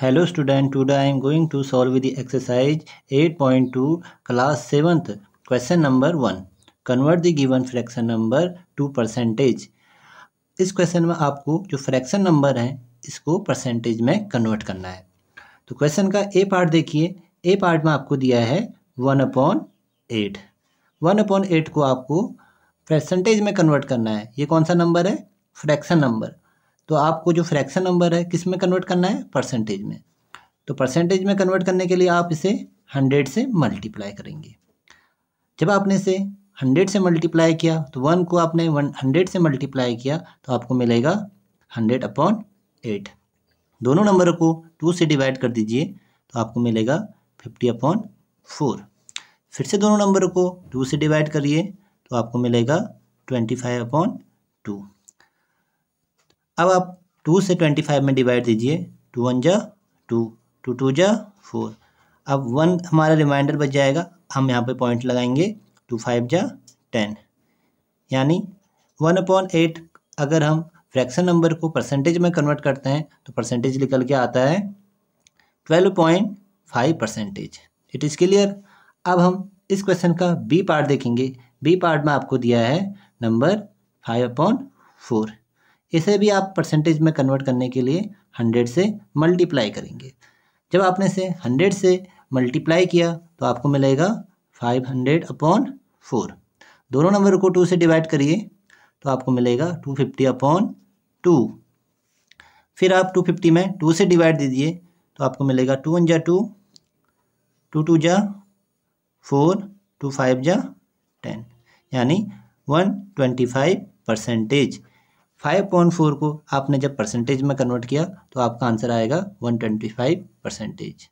hello student today I am going to solve the exercise 8.2 class 7th question number one convert the given fraction number to percentage इस question में आपको जो fraction number है इसको percentage में convert करना है तो क्वेश्चन का ए पार्ट देखिए ए पार्ट में आपको दिया है one upon eight one upon eight को आपको परसेंटेज में कन्वर्ट करना है ये कौन सा नंबर है फ्रैक्शन नंबर तो आपको जो फ्रैक्शन नंबर है किस में कन्वर्ट करना है परसेंटेज में तो परसेंटेज में कन्वर्ट करने के लिए आप इसे हंड्रेड से मल्टीप्लाई करेंगे जब आपने इसे हंड्रेड से मल्टीप्लाई किया तो वन को आपने वन हंड्रेड से मल्टीप्लाई किया तो आपको मिलेगा हंड्रेड अपॉन एट दोनों नंबर को टू से डिवाइड कर दीजिए तो आपको मिलेगा फिफ्टी अपॉन फोर फिर से दोनों नंबर को टू से डिवाइड करिए तो आपको मिलेगा ट्वेंटी फाइव अपॉन टू अब आप टू से ट्वेंटी फाइव में डिवाइड दीजिए टू वन जा टू टू टू जा फोर अब वन हमारा रिमाइंडर बच जाएगा हम यहाँ पे पॉइंट लगाएंगे टू फाइव जा टेन यानी वन अपॉन एट अगर हम फ्रैक्शन नंबर को परसेंटेज में कन्वर्ट करते हैं तो परसेंटेज निकल के आता है twelve point five percentage it is clear अब हम इस क्वेश्चन का बी पार्ट देखेंगे बी पार्ट में आपको दिया है नंबर फाइव अपॉन फोर इसे भी आप परसेंटेज में कन्वर्ट करने के लिए हंड्रेड से मल्टीप्लाई करेंगे जब आपने इसे हंड्रेड से मल्टीप्लाई किया तो आपको मिलेगा फाइव हंड्रेड अपॉन फोर दोनों नंबर को टू से डिवाइड करिए तो आपको मिलेगा टू फिफ्टी अपॉन टू फिर आप टू फिफ्टी में टू से डिवाइड दीजिए तो आपको मिलेगा टू वन जा टू टू टू जा फोर टू फाइव जा टेन यानी one twenty five percentage five point four को आपने जब परसेंटेज में कन्वर्ट किया तो आपका आंसर आएगा वन ट्वेंटी फाइव परसेंटेज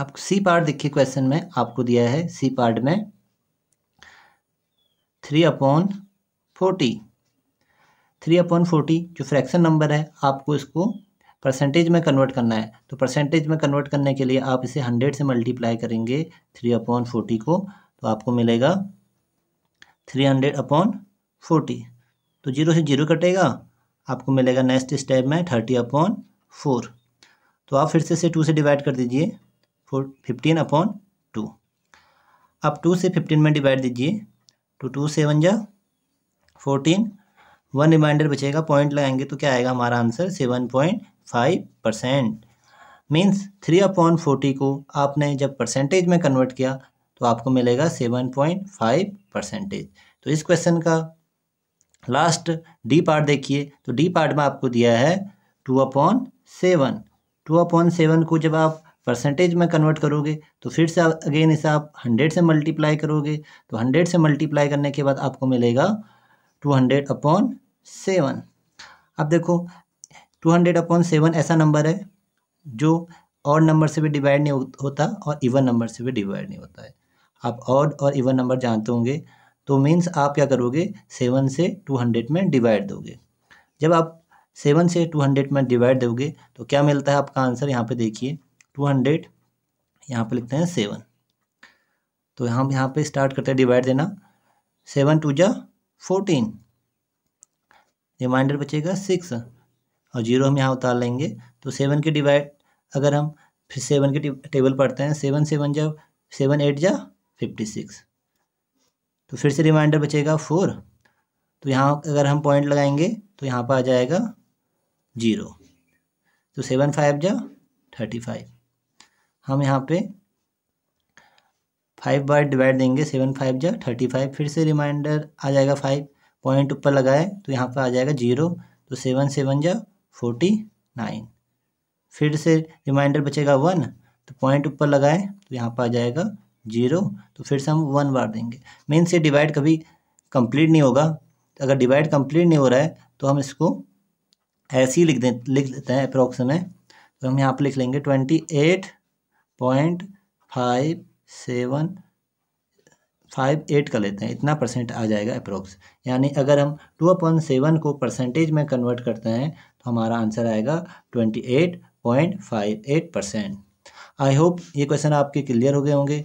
आप सी पार्ट देखिए क्वेश्चन में आपको दिया है सी पार्ट में three upon forty three upon forty जो फ्रैक्शन नंबर है आपको इसको परसेंटेज में कन्वर्ट करना है तो परसेंटेज में कन्वर्ट करने के लिए आप इसे हंड्रेड से मल्टीप्लाई करेंगे थ्री अपॉन फोर्टी को तो आपको मिलेगा थ्री हंड्रेड अपॉन फोर्टी तो जीरो से जीरो कटेगा आपको मिलेगा नेक्स्ट स्टेप में थर्टी अपॉन फोर तो आप फिर से इसे टू से डिवाइड कर दीजिए फोर फिफ्टीन अपॉन टू आप टू से फिफ्टीन में डिवाइड दीजिए तो टू सेवन जा फोर्टीन वन रिमाइंडर बचेगा पॉइंट लगाएंगे तो क्या आएगा हमारा answer seven point five percent means three upon forty को आपने जब परसेंटेज में कन्वर्ट किया तो आपको मिलेगा सेवन पॉइंट फाइव परसेंटेज तो इस क्वेश्चन का लास्ट डी पार्ट देखिए तो डी पार्ट में आपको दिया है two upon seven two upon seven को जब आप परसेंटेज में कन्वर्ट करोगे तो फिर से अगेन इसे आप हंड्रेड से मल्टीप्लाई करोगे तो हंड्रेड से मल्टीप्लाई करने के बाद आपको मिलेगा टू हंड्रेड अपॉन सेवन अब देखो टू हंड्रेड अपॉन सेवन ऐसा नंबर है जो और नंबर से भी डिवाइड नहीं होता और इवन नंबर से भी डिवाइड नहीं होता है आप ऑड और इवन नंबर जानते होंगे तो मीन्स आप क्या करोगे सेवन से टू हंड्रेड में डिवाइड दोगे जब आप सेवन से टू हंड्रेड में डिवाइड दोगे तो क्या मिलता है आपका आंसर यहाँ पे देखिए टू हंड्रेड यहाँ पे लिखते हैं सेवन तो हम यहाँ पे स्टार्ट करते हैं डिवाइड देना सेवन टू जा फोर्टीन रिमाइंडर बचेगा सिक्स और जीरो हम यहाँ उतार लेंगे तो सेवन के डिवाइड अगर हम फिर सेवन के टेबल पढ़ते हैं सेवन सेवन जा सेवन एट जा फिफ्टी सिक्स तो फिर से रिमाइंडर बचेगा फोर तो यहाँ अगर हम पॉइंट लगाएंगे तो यहाँ पर आ जाएगा जीरो तो सेवन फाइव जा थर्टी फाइव हम यहाँ पे फाइव बार डिवाइड देंगे सेवन फाइव जा थर्टी फाइव फिर से रिमाइंडर आ जाएगा फाइव पॉइंट ऊपर लगाए तो यहाँ पर आ जाएगा जीरो तो सेवन सेवन जा फोर्टी नाइन फिर से रिमाइंडर बचेगा वन तो पॉइंट ऊपर लगाए तो यहाँ पर आ जाएगा जीरो तो फिर से हम वन बार देंगे मीन्स ये डिवाइड कभी कंप्लीट नहीं होगा तो अगर डिवाइड कंप्लीट नहीं हो रहा है तो हम इसको ऐसे ही लिख दे लिख देते हैं अप्रोक्स में तो हम यहाँ पर लिख लेंगे twenty eight point five seven five eight कर लेते हैं इतना परसेंट आ जाएगा अप्रोक्स यानी अगर हम टू अपॉइंट सेवन को परसेंटेज में कन्वर्ट करते हैं तो हमारा आंसर आएगा twenty eight point five eight percent I hope ये क्वेश्चन आपके क्लियर हो गए होंगे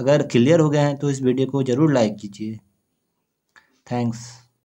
अगर क्लियर हो गए हैं तो इस वीडियो को ज़रूर लाइक कीजिए थैंक्स